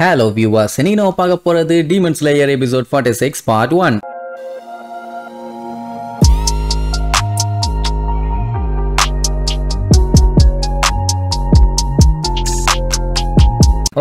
Hello viewers இனி நம்ம பார்க்க போறது demons layer episode forty six part one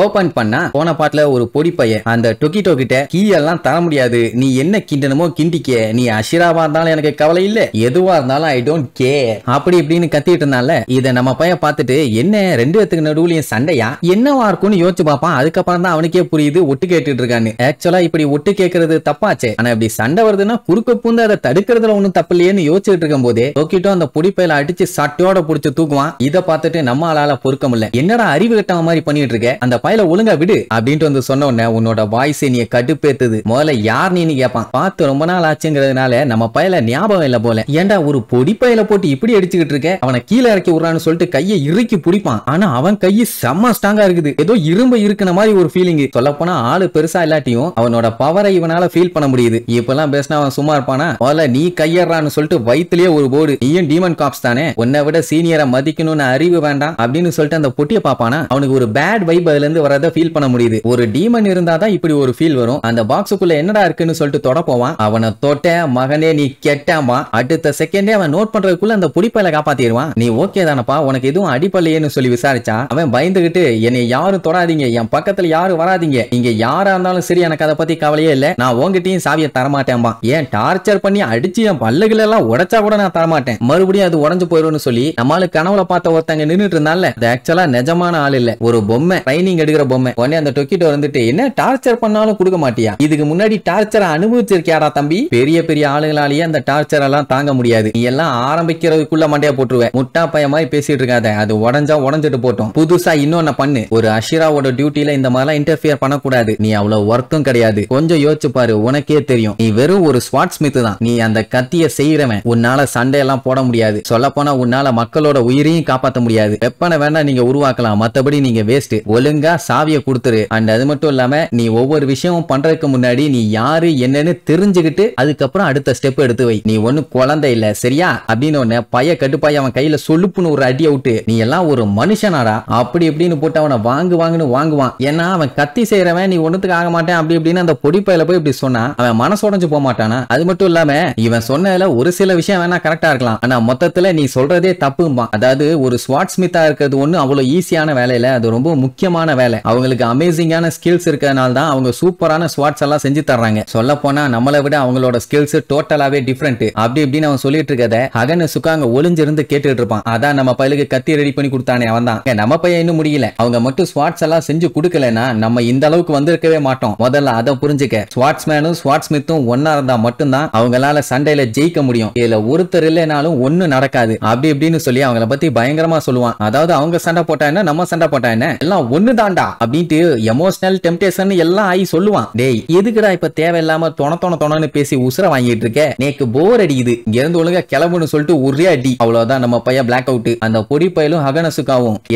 open பண்ணா போன பாட்டுல ஒரு பொடி பையன் அந்த டொக்கி டோக்கிட்ட கீ எல்லாம் தர முடியாது நீ என்ன கிண்டனமோ கிண்டிக்க நீ அஷிராவா இருந்தாலும் எனக்கு கவலை இல்ல எதுவா இருந்தாலும் ஐ டோன்ட் கேர் அப்படி இப்படின்னு கத்திட்டு இருந்தால இத நம்ம பையன் பார்த்துட்டு என்ன ரெண்டு பேத்துக்கு நடுவுலயும் சண்டையா என்னவா இருக்கும்னு யோசிச்சு பாப்பான் அதுக்கப்புறம் தான் அவனுக்கே புரியுது ஒட்டு கேட்டுட்டு இருக்கான்னு ஆக்சுவலா இப்படி ஒட்டு கேட்கறது தப்பாச்சு ஆனா இப்படி சண்டை வருதுன்னா குறுக்க பூந்து அதை தடுக்கிறதுல ஒண்ணும் தப்பு இல்லையேன்னு யோசிச்சுட்டு இருக்கும் போதே டோக்கிட்டோ அந்த புடிப்பையில அடிச்சு சட்டையோட புடிச்சு தூக்குவான் இதை பார்த்துட்டு நம்ம ஆளால பொறுக்க முடியல என்னடா அறிவு கட்டவ மாதிரி பண்ணிட்டு இருக்க அந்த ஃபைல ஒழுங்கா விடு அப்படின்ட்டு வந்து சொன்ன உடனே உன்னோட வாய்ஸ் நீ கடுப்பேத்துது முதல்ல யார் நீ கேட்பான் பார்த்து ரொம்ப நாள் ஆச்சுங்கிறதுனால நம்ம பையில ஞாபகம் இல்ல போல ஏன்டா ஒரு பொடி பையல போட்டு இப்படி அடிச்சுக்கிட்டு இருக்க அவனை கீழே இறக்கி விடுறான்னு சொல்லிட்டு கையை இறுக்கி பிடிப்பான் ஆனா அவன் கையை செம்ம ஸ்ட்ராங்கா இருக்குது ஏதோ இரும்பு இருக்கிற மாதிரி ஒரு ஃபீலிங் சொல்ல போனா ஆளு பெருசா இல்லாட்டியும் அவனோட பவரை இவனால ஃபீல் பண்ண முடியுது இப்பெல்லாம் பேசினா அவன் சும்மா இருப்பானா முதல்ல நீ கையறான்னு சொல்லிட்டு வயிற்றுலயே ஒரு போர்டு நீயும் டீமன் காப்ஸ் தானே உன்னை விட சீனியரை மதிக்கணும்னு அறிவு வேண்டாம் அப்படின்னு சொல்லிட்டு அந்த பொட்டியை பாப்பானா அவனுக்கு ஒரு பேட் வைப் அதுல இருந்து வரத ஃபீல் பண்ண முடியுது ஒரு டீமன் இருந்தா தான் இப்படி ஒரு ஃபீல் வரும் அந்த பாக்ஸுக்குள்ள என்னடா இருக்குன்னு சொல்லிட்டு தொட அவனை தொட்ட மகனே நீ கெட்டாமா அடுத்த செகண்டே அவன் நோட் பண்றதுக்குள்ள அந்த புடிப்பையில காப்பாத்திடுவான் நீ ஓகே தானப்பா உனக்கு எதுவும் அடிப்படலையேன்னு சொல்லி விசாரிச்சா அவன் பயந்துகிட்டு என்னை யாரும் தொடாதீங்க என் பக்கத்துல யாரும் வராதிங்க இங்க யாரா இருந்தாலும் சரி எனக்கு அதை பத்தி கவலையே இல்ல நான் உங்ககிட்டயும் சாவியை தரமாட்டேன்பா ஏன் டார்ச்சர் பண்ணி அடிச்சு என் பல்லுகள் எல்லாம் உடைச்சா கூட நான் தரமாட்டேன் மறுபடியும் அது உடஞ்சு போயிரும்னு சொல்லி நம்மளுக்கு கனவுல பார்த்த ஒருத்தங்க நின்றுட்டு இருந்தால ஆக்சுவலா நிஜமான ஆள் இல்ல ஒரு பொம்மை ட்ரைனிங் எடுக்கிற பொம்மை உடனே அந்த டொக்கிட்டோ வந்துட்டு என்ன டார்ச்சர் பண்ணாலும் கொடுக்க மாட்டியா இதுக்கு முன்னாடி டார்ச்சரை அனுபவிச்சிருக்கியாரா தம்பி பெரிய பெரிய ஆளுங்களாலேயே அந்த டார்ச்சர் எல்லாம் தாங்க முடியாது நீ எல்லாம் ஆரம்பிக்கிறதுக்குள்ள மண்டையா போட்டுருவேன் முட்டா பயமாய் பேசிட்டு இருக்காத அது உடஞ்சா உடஞ்சிட்டு போட்டோம் புதுசா இன்னொன்னு பண்ணு ஒரு அஷிராவோட டியூட்டில இந்த மாதிரிலாம் இன்டர்பியர் பண்ணக்கூடாது நீ அவ்வளவு ஒர்க்கும் கிடையாது கொஞ்சம் யோசிச்சு பாரு உனக்கே தெரியும் நீ வெறும் ஒரு ஸ்வாட் ஸ்மித் தான் நீ அந்த கத்திய செய்யறவன் உன்னால சண்டை எல்லாம் போட முடியாது சொல்ல போனா உன்னால மக்களோட உயிரையும் காப்பாற்ற முடியாது வெப்பனை வேணா நீங்க உருவாக்கலாம் மத்தபடி நீங்க வேஸ்ட் ஒழுங்கா முடிஞ்சா சாவியை கொடுத்துரு அண்ட் அது மட்டும் இல்லாம நீ ஒவ்வொரு விஷயமும் பண்றதுக்கு முன்னாடி நீ யாரு என்னன்னு தெரிஞ்சுக்கிட்டு அதுக்கப்புறம் அடுத்த ஸ்டெப் எடுத்து வை நீ ஒண்ணு குழந்தை இல்ல சரியா அப்படின்னு ஒன்னு பைய கட்டுப்பாய் அவன் கையில சொல்லுப்புன்னு ஒரு அடி அவுட்டு நீ எல்லாம் ஒரு மனுஷனாடா அப்படி இப்படின்னு போட்டு அவனை வாங்கு வாங்குன்னு வாங்குவான் ஏன்னா அவன் கத்தி செய்யறவன் நீ ஒன்னுத்துக்கு ஆக மாட்டேன் அப்படி இப்படின்னு அந்த பொடிப்பையில போய் இப்படி சொன்னா அவன் மனசு உடஞ்சு போக மாட்டானா அது மட்டும் இல்லாம இவன் சொன்னதுல ஒரு சில விஷயம் வேணா கரெக்டா இருக்கலாம் ஆனா மொத்தத்துல நீ சொல்றதே தப்புமா அதாவது ஒரு ஸ்வாட் ஸ்மித்தா இருக்கிறது ஒண்ணு அவ்வளவு ஈஸியான வேலையில அது ரொம்ப முக்கியமான வேலை அவங்களுக்கு அமேசிங்கான ஸ்கில்ஸ் இருக்கிறதுனால தான் அவங்க சூப்பரான ஸ்வாட்ஸ் எல்லாம் செஞ்சு தர்றாங்க சொல்ல போனா நம்மளை விட அவங்களோட ஸ்கில்ஸ் டோட்டலாவே டிஃப்ரெண்ட் அப்படி இப்படின்னு அவன் சொல்லிட்டு இருக்கத ஹகன் சுக்காங்க ஒளிஞ்சிருந்து கேட்டுட்டு இருப்பான் அதான் நம்ம பயிலுக்கு கத்தி ரெடி பண்ணி கொடுத்தானே அவன் தான் நம்ம பையன் இன்னும் முடியல அவங்க மட்டும் ஸ்வாட்ஸ் எல்லாம் செஞ்சு கொடுக்கலனா நம்ம இந்த அளவுக்கு வந்திருக்கவே மாட்டோம் முதல்ல அதை புரிஞ்சுக்க ஸ்வாட்ஸ் மேனும் ஸ்வாட்ஸ் மித்தும் ஒன்னா இருந்தா மட்டும்தான் அவங்களால சண்டையில ஜெயிக்க முடியும் இதுல ஒருத்தர் இல்லைனாலும் ஒண்ணு நடக்காது அப்படி இப்படின்னு சொல்லி அவங்கள பத்தி பயங்கரமா சொல்லுவான் அதாவது அவங்க சண்டை போட்டா என்ன நம்ம சண்டை போட்டா என்ன எல்லாம் தான் அப்படின்ட்டு எமோஷனல் டெம்டேஷன் எல்லாம் ஆகி சொல்லுவான் டேய் எதுக்குடா இப்ப தேவையில்லாம தொண தொண பேசி உசுர வாங்கிட்டு இருக்க நேக்கு போர் அடிக்குது இருந்து ஒழுங்கா கிளம்புன்னு சொல்லிட்டு ஒரே அடி அவ்வளவுதான் நம்ம பையன் பிளாக் அவுட் அந்த பொடி பயலும்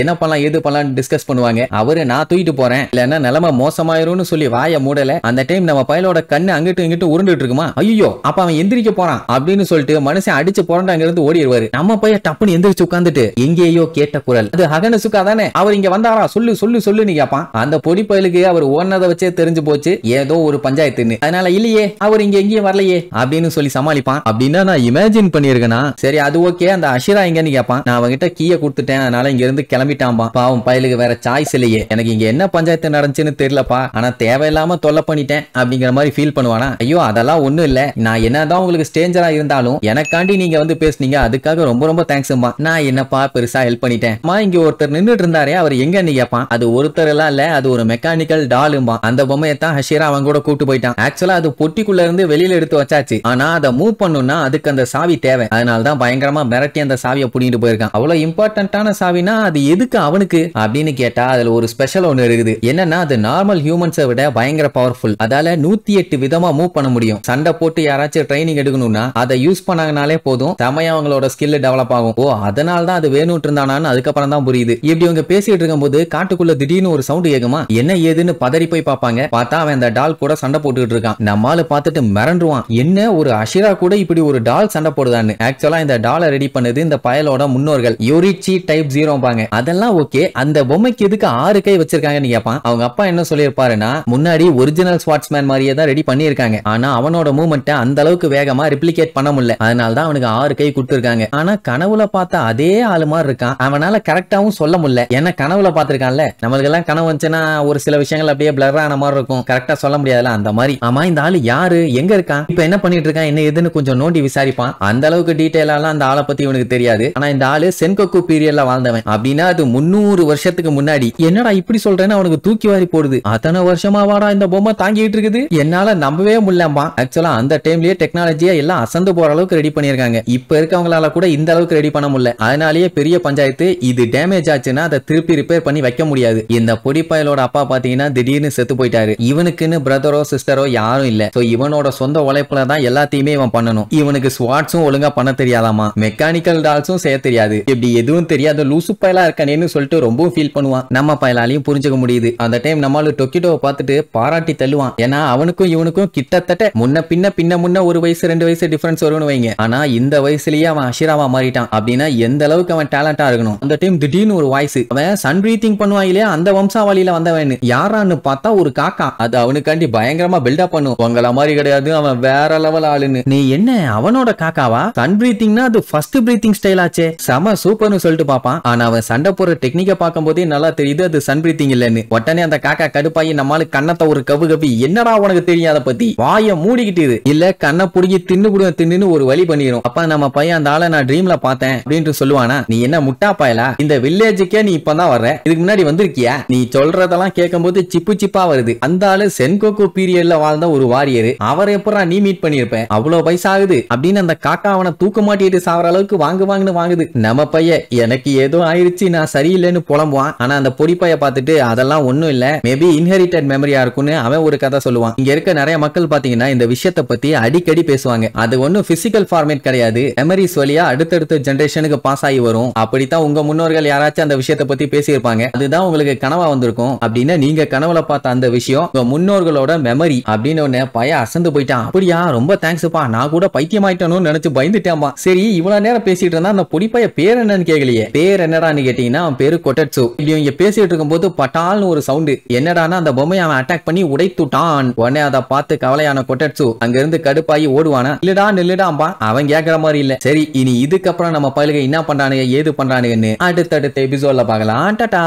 என்ன பண்ணலாம் பண்ணலாம் டிஸ்கஸ் பண்ணுவாங்க அவரு நான் தூக்கிட்டு போறேன் இல்லன்னா நிலைமை மோசமாயிரும்னு சொல்லி வாய மூடல அந்த டைம் நம்ம பயலோட கண்ணு அங்கிட்டு இங்கிட்டு உருண்டுட்டு இருக்குமா ஐயோ அப்ப அவன் எந்திரிக்க போறான் அப்படின்னு சொல்லிட்டு மனுஷன் அடிச்சு அங்க இருந்து ஓடிடுவாரு நம்ம பையன் டப்புன்னு எந்திரிச்சு உட்காந்துட்டு எங்கேயோ கேட்ட குரல் அது தானே அவர் இங்க வந்தாரா சொல்லு சொல்லு சொல்லு பொடின்னு கேட்பான் அந்த பொடி பயலுக்கு அவர் ஓனதை வச்சே தெரிஞ்சு போச்சு ஏதோ ஒரு பஞ்சாயத்துன்னு அதனால இல்லையே அவர் இங்க எங்கேயும் வரலையே அப்படின்னு சொல்லி சமாளிப்பான் அப்படின்னா நான் இமேஜின் பண்ணிருக்கேனா சரி அது ஓகே அந்த அஷிரா எங்கன்னு கேட்பான் நான் அவங்கிட்ட கீயை கொடுத்துட்டேன் அதனால இங்க இருந்து கிளம்பிட்டான்பா பாவம் பயலுக்கு வேற சாய்ஸ் இல்லையே எனக்கு இங்க என்ன பஞ்சாயத்து நடந்துச்சுன்னு தெரியலப்பா ஆனா தேவையில்லாம தொல்லை பண்ணிட்டேன் அப்படிங்கிற மாதிரி ஃபீல் பண்ணுவானா ஐயோ அதெல்லாம் ஒண்ணும் இல்ல நான் என்னதான் உங்களுக்கு ஸ்டேஞ்சரா இருந்தாலும் எனக்காண்டி நீங்க வந்து பேசுனீங்க அதுக்காக ரொம்ப ரொம்ப தேங்க்ஸ்மா நான் என்னப்பா பெருசா ஹெல்ப் பண்ணிட்டேன் இங்க ஒருத்தர் நின்றுட்டு இருந்தாரே அவர் எங்க கேட்பான் அது ஒரு ஷூட்டர் எல்லாம் இல்ல அது ஒரு மெக்கானிக்கல் டாலும்பா அந்த பொம்மையை தான் ஹஷீரா அவங்க கூட கூட்டு போயிட்டான் ஆக்சுவலா அது பொட்டிக்குள்ள இருந்து வெளியில எடுத்து வச்சாச்சு ஆனா அதை மூவ் பண்ணும்னா அதுக்கு அந்த சாவி தேவை அதனாலதான் பயங்கரமா மிரட்டி அந்த சாவியை புடிங்கிட்டு போயிருக்கான் அவ்வளவு இம்பார்ட்டன்டான சாவினா அது எதுக்கு அவனுக்கு அப்படின்னு கேட்டா அதுல ஒரு ஸ்பெஷல் ஒண்ணு இருக்குது என்னன்னா அது நார்மல் ஹியூமன்ஸை விட பயங்கர பவர்ஃபுல் அதால நூத்தி எட்டு விதமா மூவ் பண்ண முடியும் சண்டை போட்டு யாராச்சும் ட்ரைனிங் எடுக்கணும்னா அதை யூஸ் பண்ணாங்கனாலே போதும் செமையா அவங்களோட ஸ்கில் டெவலப் ஆகும் ஓ அதனால தான் அது வேணும் இருந்தானான்னு அதுக்கப்புறம் தான் புரியுது இப்படி அவங்க பேசிட்டு இருக்கும் போது காட்டுக்குள்ள திடீர்னு திடீர்னு ஒரு சவுண்டு கேக்குமா என்ன ஏதுன்னு பதறி போய் பார்ப்பாங்க பார்த்தா அவன் அந்த டால் கூட சண்டை போட்டுட்டு இருக்கான் நம்மால பார்த்துட்டு மிரண்டுவான் என்ன ஒரு அஷிரா கூட இப்படி ஒரு டால் சண்டை போடுதான்னு ஆக்சுவலா இந்த டாலை ரெடி பண்ணது இந்த பயலோட முன்னோர்கள் யூரிச்சி டைப் ஜீரோ பாங்க அதெல்லாம் ஓகே அந்த பொம்மைக்கு எதுக்கு ஆறு கை வச்சிருக்காங்கன்னு கேட்பான் அவங்க அப்பா என்ன சொல்லியிருப்பாருன்னா முன்னாடி ஒரிஜினல் ஸ்வாட்ஸ்மேன் மாதிரியே தான் ரெடி பண்ணியிருக்காங்க ஆனா அவனோட மூமெண்ட்டை அந்த அளவுக்கு வேகமா ரிப்ளிகேட் பண்ண முடியல அதனால தான் அவனுக்கு ஆறு கை கொடுத்துருக்காங்க ஆனா கனவுல பார்த்தா அதே ஆளு மாதிரி இருக்கான் அவனால கரெக்டாவும் சொல்ல முடியல ஏன்னா கனவுல பார்த்திருக்கான்ல நம்மளுக்கு அவங்களுக்கெல்லாம் கனவு வந்துச்சுன்னா ஒரு சில விஷயங்கள் அப்படியே பிளர் ஆன மாதிரி இருக்கும் கரெக்டா சொல்ல முடியாதுல அந்த மாதிரி ஆமா இந்த ஆளு யாரு எங்க இருக்கான் இப்ப என்ன பண்ணிட்டு இருக்கான் என்ன எதுன்னு கொஞ்சம் நோண்டி விசாரிப்பான் அந்த அளவுக்கு டீட்டெயிலாம் அந்த ஆளை பத்தி இவனுக்கு தெரியாது ஆனா இந்த ஆளு சென்கொக்கு பீரியட்ல வாழ்ந்தவன் அப்படின்னா அது முன்னூறு வருஷத்துக்கு முன்னாடி என்னடா இப்படி சொல்றேன்னு அவனுக்கு தூக்கி வாரி போடுது அத்தனை வருஷமா வாடா இந்த பொம்மை தாங்கிட்டு இருக்குது என்னால நம்பவே முடியலமா ஆக்சுவலா அந்த டைம்லயே டெக்னாலஜியா எல்லாம் அசந்து போற அளவுக்கு ரெடி பண்ணிருக்காங்க இப்ப இருக்கவங்களால கூட இந்த அளவுக்கு ரெடி பண்ண முடியல அதனாலயே பெரிய பஞ்சாயத்து இது டேமேஜ் ஆச்சுன்னா அதை திருப்பி ரிப்பேர் பண்ணி வைக்க முடியாது இந்த பொடிப்பாயலோட அப்பா பாத்தீங்கன்னா திடீர்னு செத்து போயிட்டாரு இவனுக்குன்னு பிரதரோ சிஸ்டரோ யாரும் இல்ல சோ இவனோட சொந்த உழைப்புல தான் எல்லாத்தையுமே இவன் பண்ணணும் இவனுக்கு ஸ்வாட்ஸும் ஒழுங்கா பண்ண தெரியாதாமா மெக்கானிக்கல் டால்ஸும் செய்ய தெரியாது இப்படி எதுவும் தெரியாத லூசு பயலா இருக்கானேன்னு சொல்லிட்டு ரொம்ப ஃபீல் பண்ணுவான் நம்ம பயலாலையும் புரிஞ்சுக்க முடியுது அந்த டைம் நம்மளால டொக்கிட்டோவை பார்த்துட்டு பாராட்டி தள்ளுவான் ஏன்னா அவனுக்கும் இவனுக்கும் கிட்டத்தட்ட முன்ன பின்ன பின்ன முன்ன ஒரு வயசு ரெண்டு வயசு டிஃபரன்ஸ் வரும்னு வைங்க ஆனா இந்த வயசுலயே அவன் அஷிராவா மாறிட்டான் அப்படின்னா எந்த அளவுக்கு அவன் டேலண்டா இருக்கணும் அந்த டைம் திடீர்னு ஒரு வாய்ஸ் அவன் சன் பிரீத்திங் பண்ணுவான் இல்லையா அந்த அந்த வம்சாவளியில வந்தவன் யாரான்னு பார்த்தா ஒரு காக்கா அது அவனுக்காண்டி பயங்கரமா பில்டப் பண்ணும் உங்கள மாதிரி கிடையாது அவன் வேற லெவல் ஆளுன்னு நீ என்ன அவனோட காக்காவா சன் பிரீத்திங்னா அது ஃபர்ஸ்ட் பிரீத்திங் ஸ்டைல் ஆச்சே செம சூப்பர்னு சொல்லிட்டு பாப்பான் ஆனா அவன் சண்டை போற டெக்னிக்க பார்க்கும் போதே நல்லா தெரியுது அது சன் பிரீத்திங் இல்லன்னு உடனே அந்த காக்கா கடுப்பாயி நம்மளால கண்ணத்தை ஒரு கவு கவி என்னடா உனக்கு தெரியாத பத்தி வாய மூடிக்கிட்டு இல்ல கண்ணை புடுங்கி தின்னு புடுங்க தின்னுன்னு ஒரு வழி பண்ணிரும் அப்ப நம்ம பையன் அந்த ஆளை நான் ட்ரீம்ல பார்த்தேன் அப்படின்ட்டு சொல்லுவானா நீ என்ன முட்டா பாயலா இந்த வில்லேஜுக்கே நீ இப்பதான் வர்ற இதுக்கு முன்னாடி வந்திருக்கியா நீ சொல்றதெல்லாம் கேட்கும்போது சிப்பு சிப்பா வருது அந்த ஆளு சென்கோக்கு பீரியட்ல வாழ்ந்த ஒரு வாரியர் அவர் எப்படா நீ மீட் பண்ணிருப்பேன் அவ்வளவு பைசா ஆகுது அப்படின்னு அந்த காக்கா அவனை தூக்க மாட்டிட்டு சாவற அளவுக்கு வாங்கு வாங்குன்னு வாங்குது நம்ம பைய எனக்கு ஏதோ ஆயிருச்சு நான் சரியில்லைன்னு புலம்புவான் ஆனா அந்த பொடி பைய பார்த்துட்டு அதெல்லாம் ஒண்ணும் இல்ல மேபி இன்ஹெரிட்டட் மெமரியா இருக்கும்னு அவன் ஒரு கதை சொல்லுவான் இங்க இருக்க நிறைய மக்கள் பாத்தீங்கன்னா இந்த விஷயத்த பத்தி அடிக்கடி பேசுவாங்க அது ஒன்னும் பிசிக்கல் ஃபார்மேட் கிடையாது மெமரிஸ் வழியா அடுத்தடுத்த ஜென்ரேஷனுக்கு பாஸ் ஆகி வரும் அப்படித்தான் உங்க முன்னோர்கள் யாராச்சும் அந்த விஷயத்த பத்தி பேசியிருப்பாங்க அதுதான் உங்களுக்கு கனவா வந்திருக்கும் அப்படின்னு நீங்க கனவுல பார்த்த அந்த விஷயம் உங்க முன்னோர்களோட மெமரி அப்படின்னு பய அசந்து போயிட்டான் அப்படியா ரொம்ப தேங்க்ஸ்ப்பா நான் கூட பைத்தியம் ஆயிட்டணும்னு நினைச்சு பயந்துட்டேன்பா சரி இவ்வளவு நேரம் பேசிட்டு இருந்தா அந்த பொடி பைய பேர் என்னன்னு கேட்கலையே பேர் என்னடான்னு கேட்டீங்கன்னா அவன் பேரு கொட்டச்சு இப்படி இங்க பேசிட்டு இருக்கும்போது பட்டால்னு ஒரு சவுண்டு என்னடானா அந்த பொம்மையை அவன் அட்டாக் பண்ணி உடைத்துட்டான் உடனே அதை பார்த்து கவலையான கொட்டச்சு அங்க இருந்து கடுப்பாகி ஓடுவானா இல்லடா நில்லுடாம்பா அவன் கேட்கற மாதிரி இல்ல சரி இனி இதுக்கப்புறம் நம்ம பயிலுக என்ன பண்றானுங்க ஏது பண்றானுங்கன்னு அடுத்தடுத்த எபிசோட்ல பார்க்கலாம் டாடா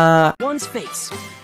States.